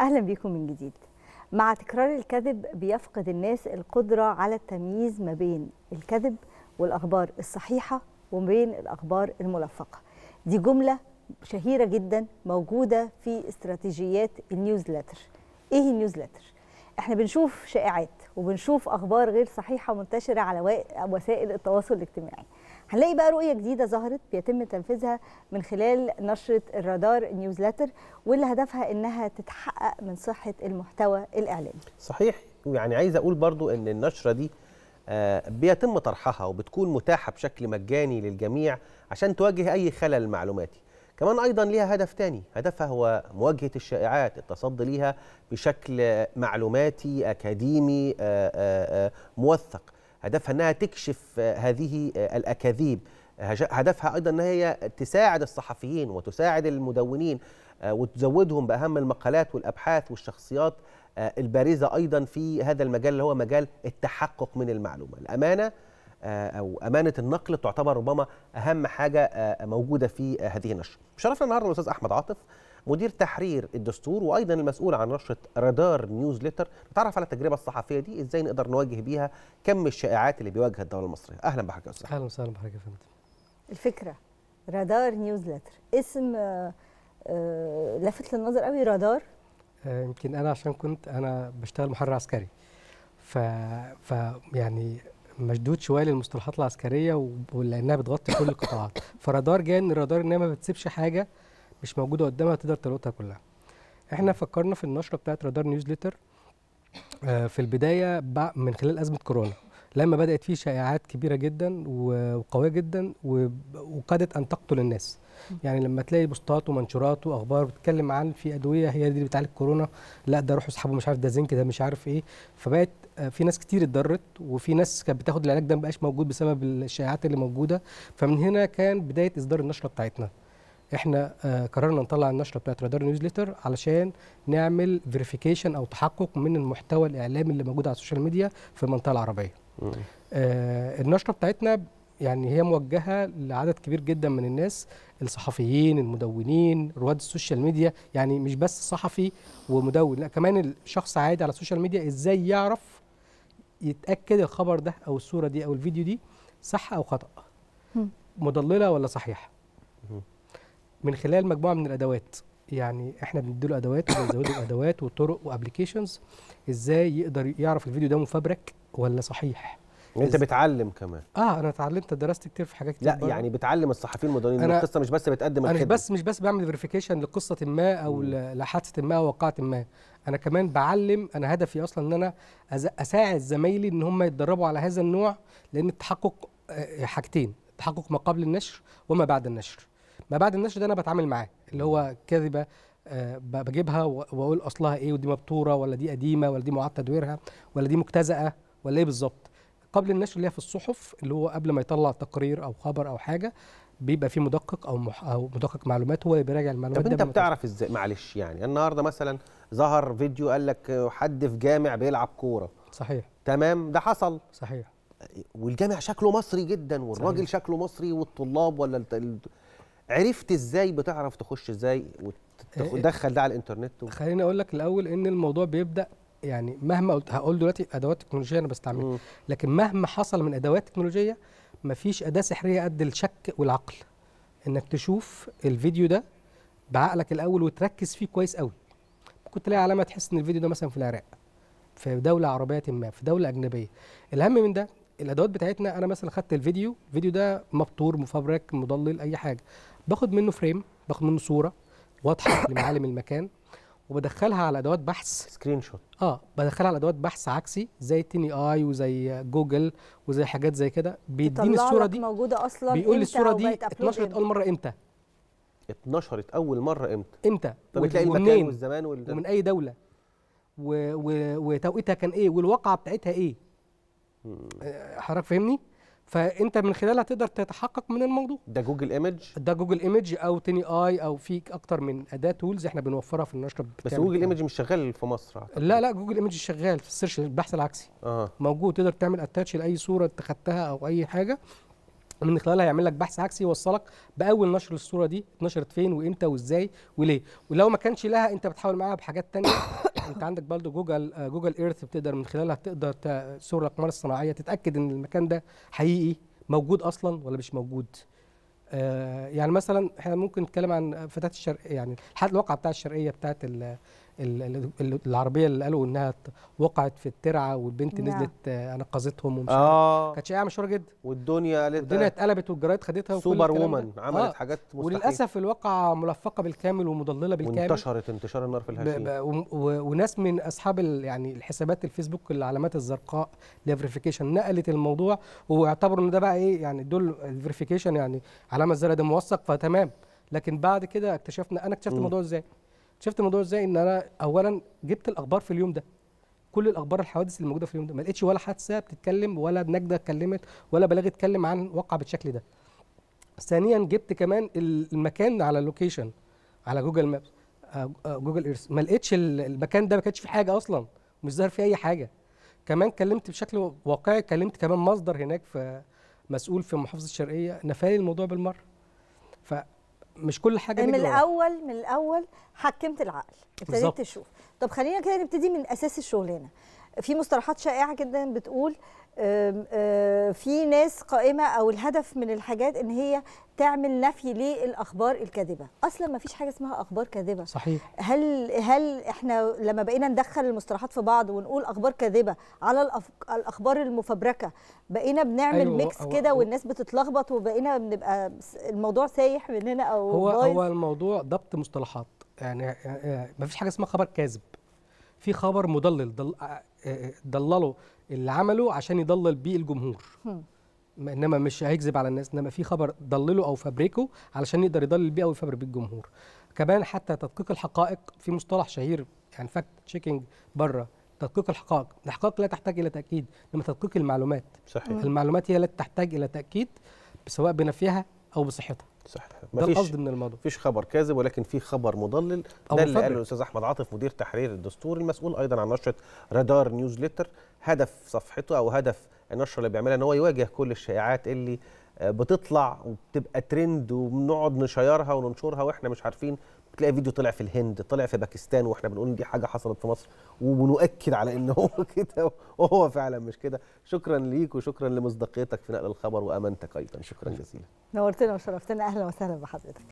اهلا بيكم من جديد مع تكرار الكذب بيفقد الناس القدره على التمييز ما بين الكذب والاخبار الصحيحه وما بين الاخبار الملفقه دي جمله شهيره جدا موجوده في استراتيجيات النيوزلتر ايه النيوزلتر احنا بنشوف شائعات وبنشوف اخبار غير صحيحه منتشره على وسائل التواصل الاجتماعي هنلاقي بقى رؤيه جديده ظهرت بيتم تنفيذها من خلال نشره الرادار نيوزلتر واللي هدفها انها تتحقق من صحه المحتوى الاعلامي صحيح يعني عايز اقول برضو ان النشره دي آه، بيتم طرحها وبتكون متاحه بشكل مجاني للجميع عشان تواجه اي خلل معلوماتي كمان ايضا ليها هدف تاني هدفها هو مواجهه الشائعات التصدي ليها بشكل معلوماتي اكاديمي آه، آه، موثق هدفها أنها تكشف هذه الأكاذيب هدفها أيضا أن هي تساعد الصحفيين وتساعد المدونين آه، وتزودهم بأهم المقالات والأبحاث والشخصيات آه، البارزة أيضا في هذا المجال اللي هو مجال التحقق من المعلومة الأمانة آه، أو أمانة النقل تعتبر ربما أهم حاجة موجودة في هذه النشرة شرفنا النهاردة الأستاذ أحمد عاطف مدير تحرير الدستور وايضا المسؤول عن نشره رادار نيوزليتر نتعرف على التجربه الصحفيه دي ازاي نقدر نواجه بيها كم الشائعات اللي بيواجهها الدوله المصريه اهلا بحضرتك يا استاذ اهلا وسهلا بحضرتك يا فندم الفكره رادار نيوزليتر اسم آه، آه، لفت للنظر قوي رادار آه، يمكن انا عشان كنت انا بشتغل محرر عسكري ف, ف يعني مشدود شويه للمصطلحات العسكريه ولانها بتغطي كل القطاعات فرادار جاي ان الرادار انها ما بتسيبش حاجه مش موجوده قدامها تقدر تلقطها كلها احنا فكرنا في النشره بتاعت رادار نيوزليتر آه، في البدايه من خلال ازمه كورونا لما بدات فيه شائعات كبيره جدا وقويه جدا وقادت ان تقتل الناس يعني لما تلاقي بوستات ومنشورات واخبار بتتكلم عن في ادويه هي دي اللي بتعالج كورونا لا ده روحوا اسحبوا مش عارف ده زنك ده مش عارف ايه فبقت آه، في ناس كتير اتضرت وفي ناس كانت بتاخد العلاج ده مبقاش موجود بسبب الشائعات اللي موجوده فمن هنا كان بدايه اصدار النشره بتاعتنا احنا آه، قررنا نطلع النشره بتاعت رادار نيوزليتر علشان نعمل فيريفيكيشن او تحقق من المحتوى الاعلامي اللي موجود على السوشيال ميديا في المنطقه العربيه. آه النشره بتاعتنا يعني هي موجهه لعدد كبير جدا من الناس الصحفيين المدونين رواد السوشيال ميديا يعني مش بس صحفي ومدون لا كمان الشخص عادي على السوشيال ميديا ازاي يعرف يتاكد الخبر ده او الصوره دي او الفيديو دي صح او خطا مضلله ولا صحيحه من خلال مجموعه من الادوات يعني احنا بنديله ادوات له ادوات وطرق وابلكيشنز ازاي يقدر يعرف الفيديو ده مفبرك ولا صحيح يعني انت بتعلم كمان اه انا اتعلمت درست كتير في حاجات كتير لا بره. يعني بتعلم الصحفيين المدنيين أنا القصه مش بس بتقدم الخدمه انا مش بس مش بس بعمل فيريفيكيشن لقصه ما او لحادثه ما او وقعه ما انا كمان بعلم انا هدفي اصلا ان انا اساعد زمايلي ان هم يتدربوا على هذا النوع لان التحقق آه، حاجتين تحقق ما قبل النشر وما بعد النشر ما بعد النشر ده انا بتعامل معاه اللي هو كذبه آه، بجيبها واقول اصلها ايه ودي مبتوره ولا دي قديمه ولا دي معاد تدويرها ولا دي مجتزاه ولا ايه بالظبط قبل النشر اللي هي في الصحف اللي هو قبل ما يطلع تقرير او خبر او حاجه بيبقى في مدقق او مح... او مدقق معلومات هو اللي بيراجع المعلومات طب انت بتعرف ازاي معلش يعني النهارده مثلا ظهر فيديو قال لك حد في جامع بيلعب كوره صحيح تمام ده حصل صحيح والجامع شكله مصري جدا والراجل صحيح. شكله مصري والطلاب ولا عرفت ازاي بتعرف تخش ازاي وتدخل إيه، إيه. ده على الانترنت و... خليني اقول لك الاول ان الموضوع بيبدا يعني مهما قلت هقول دلوقتي ادوات تكنولوجيه انا بستعملها لكن مهما حصل من ادوات تكنولوجيه مفيش اداه سحريه قد الشك والعقل انك تشوف الفيديو ده بعقلك الاول وتركز فيه كويس قوي كنت تلاقي علامه تحس ان الفيديو ده مثلا في العراق في دوله عربيه ما في دوله اجنبيه الاهم من ده الادوات بتاعتنا انا مثلا خدت الفيديو الفيديو ده مبتور مفبرك مضلل اي حاجه باخد منه فريم باخد منه صوره واضحه لمعالم المكان وبدخلها على ادوات بحث سكرين شوت اه بدخلها على ادوات بحث عكسي زي تيني اي وزي جوجل وزي حاجات زي كده بيديني الصوره دي موجوده اصلا بيقول لي الصوره دي اتنشرت اول مره امتى اتنشرت اول مره امتى امتى وتلاقي المكان والزمان وال... ومن اي دوله و... و... وتوقيتها كان ايه والواقعه بتاعتها ايه آه، حضرتك فاهمني فانت من خلالها تقدر تتحقق من الموضوع ده جوجل ايمج ده جوجل ايمج او تيني اي او في اكتر من اداه تولز احنا بنوفرها في النشره بس جوجل ايمج مش شغال في مصر أعتقد. لا لا جوجل ايمج شغال في السيرش البحث العكسي آه. موجود تقدر تعمل اتاتش لاي صوره انت خدتها او اي حاجه من خلالها يعمل لك بحث عكسي يوصلك باول نشر الصوره دي اتنشرت فين وامتى وازاي وليه ولو ما كانش لها انت بتحاول معاها بحاجات تانية انت عندك برضه جوجل آه، جوجل ايرث بتقدر من خلالها تقدر صور الاقمار الصناعيه تتاكد ان المكان ده حقيقي موجود اصلا ولا مش موجود آه، يعني مثلا احنا ممكن نتكلم عن فتاه الشرق يعني الواقعه بتاع الشرقيه بتاعه العربيه اللي قالوا انها وقعت في الترعه والبنت نعم. نزلت آه، انقذتهم ومش اه كانت شائعه مشهوره جدا والدنيا قالت الدنيا اتقلبت والجرايد خدتها سوبر وومن آه. عملت آه. حاجات مستحيل وللاسف الواقعه ملفقه بالكامل ومضلله بالكامل وانتشرت انتشار النار في الهشيم وناس من اصحاب يعني الحسابات الفيسبوك العلامات الزرقاء الفيريفيكيشن نقلت الموضوع واعتبروا ان ده بقى ايه يعني دول الفيريفيكيشن يعني علامه الزرقاء ده موثق فتمام لكن بعد كده اكتشفنا انا اكتشفت الموضوع ازاي شفت الموضوع ازاي ان انا اولا جبت الاخبار في اليوم ده كل الاخبار الحوادث اللي موجوده في اليوم ده ما لقيتش ولا حادثه بتتكلم ولا نجده اتكلمت ولا بلاغ اتكلم عن واقعه بالشكل ده ثانيا جبت كمان المكان على اللوكيشن على جوجل مابس جوجل ايرث ما لقيتش المكان ده ما كانش فيه حاجه اصلا مش ظاهر فيه اي حاجه كمان كلمت بشكل واقعي كلمت كمان مصدر هناك في مسؤول في محافظه الشرقيه نفالي الموضوع بالمره ف مش كل حاجه من الاول من الاول حكمت العقل ابتديت تشوف طب خلينا كده نبتدي من اساس الشغلانه في مصطلحات شائعه جدا بتقول آه، في ناس قائمه او الهدف من الحاجات ان هي تعمل نفي للاخبار الكاذبه اصلا ما فيش حاجه اسمها اخبار كاذبه صحيح هل هل احنا لما بقينا ندخل المصطلحات في بعض ونقول اخبار كاذبه على الاخبار المفبركه بقينا بنعمل أيوة ميكس كده والناس بتتلخبط وبقينا بنبقى الموضوع سايح مننا او هو هو الموضوع ضبط مصطلحات يعني آه، آه، ما فيش حاجه اسمها خبر كاذب في خبر مضلل ضل ضلله آه، آه، اللي عمله عشان يضلل بيه الجمهور انما مش هيكذب على الناس انما في خبر ضلله او فبركه علشان يقدر يضلل بيه او يفبر بيه الجمهور كمان حتى تدقيق الحقائق في مصطلح شهير يعني فاكت تشيكينج بره تدقيق الحقائق الحقائق لا تحتاج الى تاكيد انما تدقيق المعلومات صحيح المعلومات هي لا تحتاج الى تاكيد سواء بنفيها او بصحتها صحيح ده القصد من الموضوع مفيش خبر كاذب ولكن في خبر مضلل ده اللي قاله الاستاذ احمد عاطف مدير تحرير الدستور المسؤول ايضا عن نشره رادار نيوزليتر هدف صفحته او هدف النشره اللي بيعملها ان هو يواجه كل الشائعات اللي آه، بتطلع وبتبقى ترند وبنقعد نشيرها وننشرها واحنا مش عارفين تلاقي فيديو طلع في الهند طلع في باكستان واحنا بنقول دي حاجه حصلت في مصر وبنؤكد على ان هو كده وهو فعلا مش كده شكرا ليك وشكرا لمصداقيتك في نقل الخبر وامانتك ايضا شكرا جزيلا نورتنا وشرفتنا اهلا وسهلا بحضرتك